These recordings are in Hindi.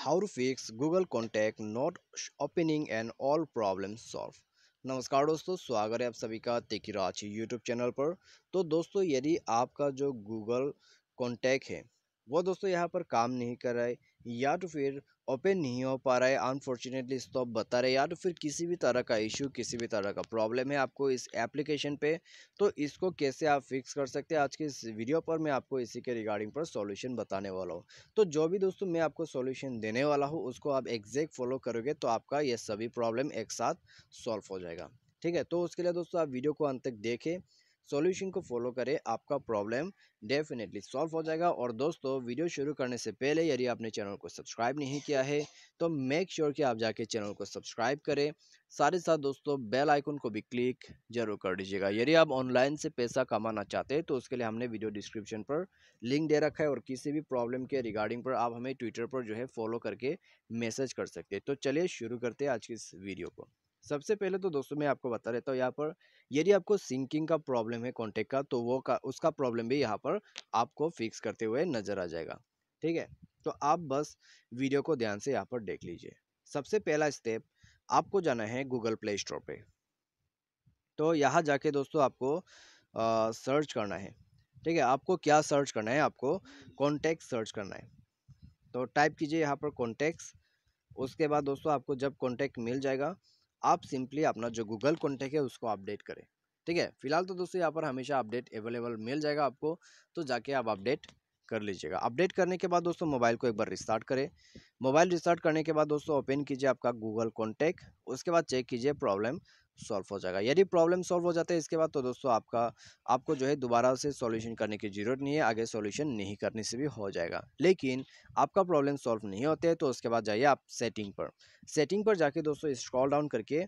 how to fix Google contact not opening and all problem solve नमस्कार दोस्तों स्वागत है आप सभी का तेकी राज यूट्यूब चैनल पर तो दोस्तों यदि आपका जो गूगल कॉन्टैक्ट है वो दोस्तों यहाँ पर काम नहीं कर रहा है या तो फिर ओपन नहीं हो पा रहा है अनफॉर्चुनेटली इसको तो आप बता रहे या तो फिर किसी भी तरह का इशू किसी भी तरह का प्रॉब्लम है आपको इस एप्लीकेशन पे तो इसको कैसे आप फिक्स कर सकते हैं आज के इस वीडियो पर मैं आपको इसी के रिगार्डिंग पर सॉल्यूशन बताने वाला हूँ तो जो भी दोस्तों मैं आपको सोल्यूशन देने वाला हूँ उसको आप एग्जैक्ट फॉलो करोगे तो आपका यह सभी प्रॉब्लम एक साथ सॉल्व हो जाएगा ठीक है तो उसके लिए दोस्तों आप वीडियो को अंत तक देखें सॉल्यूशन को फॉलो करें आपका प्रॉब्लम डेफिनेटली सॉल्व हो जाएगा और दोस्तों वीडियो शुरू करने से पहले यदि आपने चैनल को सब्सक्राइब नहीं किया है तो मेक श्योर sure कि आप जाके चैनल को सब्सक्राइब करें साथ ही साथ दोस्तों बेल आइकन को भी क्लिक जरूर कर दीजिएगा यदि आप ऑनलाइन से पैसा कमाना चाहते हैं तो उसके लिए हमने वीडियो डिस्क्रिप्शन पर लिंक दे रखा है और किसी भी प्रॉब्लम के रिगार्डिंग पर आप हमें ट्विटर पर जो है फॉलो करके मैसेज कर सकते हैं तो चलिए शुरू करते हैं आज की इस वीडियो को सबसे पहले तो दोस्तों मैं आपको बता देता हूँ यहाँ पर यदि आपको सिंकिंग का प्रॉब्लम है कॉन्टेक्ट का तो वो का उसका प्रॉब्लम भी यहाँ पर आपको फिक्स करते हुए नज़र आ जाएगा ठीक है तो आप बस वीडियो को ध्यान से यहाँ पर देख लीजिए सबसे पहला स्टेप आपको जाना है गूगल प्ले स्टोर पर तो यहाँ जाके दोस्तों आपको आ, सर्च करना है ठीक है आपको क्या सर्च करना है आपको कॉन्टेक्ट सर्च करना है तो टाइप कीजिए यहाँ पर कॉन्टेक्ट उसके बाद दोस्तों आपको जब कॉन्टेक्ट मिल जाएगा आप सिंपली अपना जो गूगल कॉन्टैक्ट है उसको अपडेट करें ठीक है फिलहाल तो दोस्तों यहाँ पर हमेशा अपडेट अवेलेबल मिल जाएगा आपको तो जाके आप अपडेट कर लीजिएगा अपडेट करने के बाद दोस्तों मोबाइल को एक बार रिस्टार्ट करें मोबाइल रिस्टार्ट करने के बाद दोस्तों ओपन कीजिए आपका गूगल कॉन्टैक्ट उसके बाद चेक कीजिए प्रॉब्लम सॉल्व हो जाएगा यदि प्रॉब्लम सॉल्व हो जाता है इसके बाद तो दोस्तों आपका आपको जो है दोबारा से सॉल्यूशन करने की ज़रूरत नहीं है आगे सॉल्यूशन नहीं करने से भी हो जाएगा लेकिन आपका प्रॉब्लम सॉल्व नहीं होते तो उसके बाद जाइए आप सेटिंग पर सेटिंग पर जाके दोस्तों स्क्रॉल डाउन करके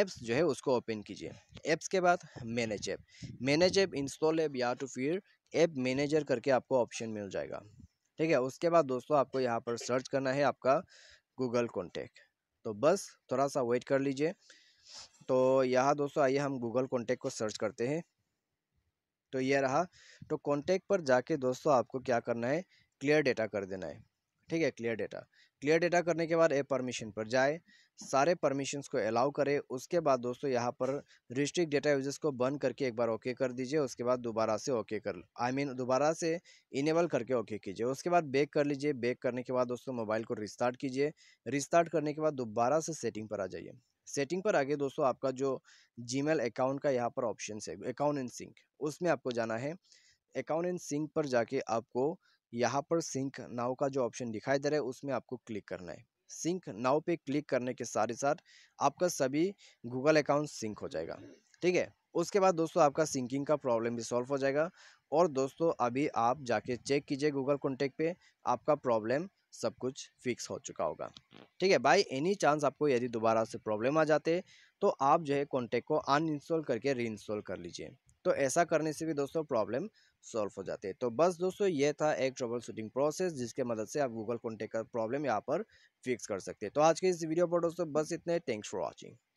एप्स जो है उसको ओपन कीजिए एप्स के बाद manage app manage app install app या टू तो फिर ऐप मैनेजर करके आपको ऑप्शन मिल जाएगा ठीक है उसके बाद दोस्तों आपको यहाँ पर सर्च करना है आपका गूगल कॉन्टेक्ट तो बस थोड़ा सा वेट कर लीजिए तो यहाँ दोस्तों आइए हम गूगल कॉन्टेक्ट को सर्च करते हैं तो यह रहा तो कॉन्टेक्ट पर जाके दोस्तों आपको क्या करना है क्लियर डेटा कर देना है ठीक है क्लियर डेटा क्लियर डेटा करने के बाद ए परमिशन पर जाए सारे परमिशंस को अलाउ करें उसके बाद दोस्तों यहाँ पर रिस्ट्रिक्ट डेटा यूजर्स को बंद करके एक बार ओके कर दीजिए उसके बाद दोबारा से ओके कर आई मीन दोबारा से इनेबल करके ओके कीजिए उसके बाद बैक कर लीजिए बैक करने के बाद दोस्तों मोबाइल को रिस्टार्ट कीजिए रिस्टार्ट करने के बाद दोबारा से सेटिंग पर आ जाइए सेटिंग पर आगे दोस्तों आपका जो जीमेल अकाउंट का यहाँ पर ऑप्शन है अकाउंट इन सिंक उसमें आपको जाना है अकाउंट इन सिंक पर जाके आपको यहाँ पर सिंक नाव का जो ऑप्शन दिखाई दे रहा है उसमें आपको क्लिक करना है सिंक नाव पे क्लिक करने के साथ ही साथ आपका सभी गूगल अकाउंट सिंक हो जाएगा ठीक है उसके बाद दोस्तों आपका सिंकिंग का प्रॉब्लम भी सॉल्व हो जाएगा और दोस्तों अभी आप जाके चेक कीजिए गूगल कॉन्टेक्ट पे आपका प्रॉब्लम सब कुछ फिक्स हो चुका होगा ठीक है बाई एनी चांस आपको यदि दोबारा से प्रॉब्लम आ जाते तो आप जो है कॉन्टेक्ट को अनइंस्टॉल करके री इंस्टॉल कर लीजिए तो ऐसा करने से भी दोस्तों प्रॉब्लम सॉल्व हो जाते हैं तो बस दोस्तों ये था एक ट्रबल शूटिंग प्रोसेस जिसके मदद से आप गूगल कॉन्टेक्ट का प्रॉब्लम यहाँ पर फिक्स कर सकते हैं तो आज के इस वीडियो पर दोस्तों बस इतने थैंक्स फॉर वॉचिंग